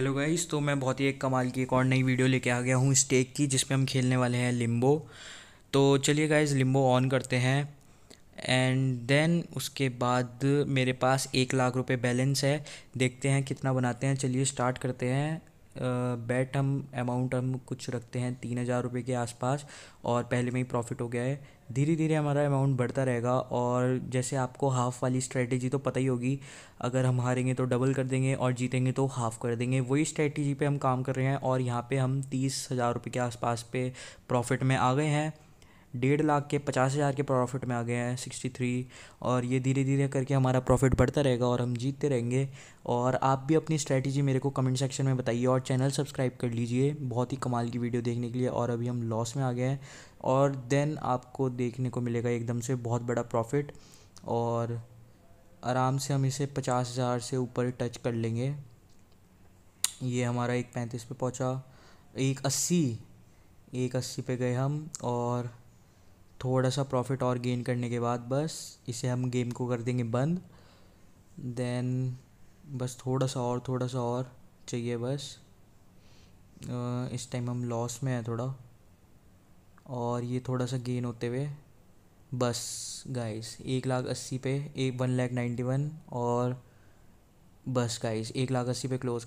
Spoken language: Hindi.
हेलो गाइस तो मैं बहुत ही एक कमाल की एक और नई वीडियो लेके आ गया हूँ स्टेक की जिसमें हम खेलने वाले हैं लिम्बो तो चलिए गाइस लिम्बो ऑन करते हैं एंड देन उसके बाद मेरे पास एक लाख रुपए बैलेंस है देखते हैं कितना बनाते हैं चलिए स्टार्ट करते हैं बैट हम अमाउंट हम कुछ रखते हैं तीन हज़ार रुपये के आसपास और पहले में ही प्रॉफिट हो गया है धीरे धीरे हमारा अमाउंट बढ़ता रहेगा और जैसे आपको हाफ़ वाली स्ट्रेटजी तो पता ही होगी अगर हम हारेंगे तो डबल कर देंगे और जीतेंगे तो हाफ़ कर देंगे वही स्ट्रेटजी पे हम काम कर रहे हैं और यहाँ पे हम तीस हज़ार रुपये के आसपास पे प्रॉफिट में आ गए हैं डेढ़ लाख के पचास हज़ार के प्रॉफिट में आ गए हैं सिक्सटी थ्री और ये धीरे धीरे करके हमारा प्रॉफिट बढ़ता रहेगा और हम जीतते रहेंगे और आप भी अपनी स्ट्रैटेजी मेरे को कमेंट सेक्शन में बताइए और चैनल सब्सक्राइब कर लीजिए बहुत ही कमाल की वीडियो देखने के लिए और अभी हम लॉस में आ गए हैं और देन आपको देखने को मिलेगा एकदम से बहुत बड़ा प्रॉफिट और आराम से हम इसे पचास हज़ार से ऊपर टच कर लेंगे ये हमारा एक पैंतीस पे पहुंचा एक अस्सी एक अस्सी पे गए हम और थोड़ा सा प्रॉफिट और गेन करने के बाद बस इसे हम गेम को कर देंगे बंद देन बस थोड़ा सा और थोड़ा सा और चाहिए बस इस टाइम हम लॉस में हैं थोड़ा और ये थोड़ा सा गेन होते हुए बस गाइस एक लाख अस्सी पे एक वन लाख नाइन्टी वन और बस गाइस एक लाख अस्सी पे क्लोज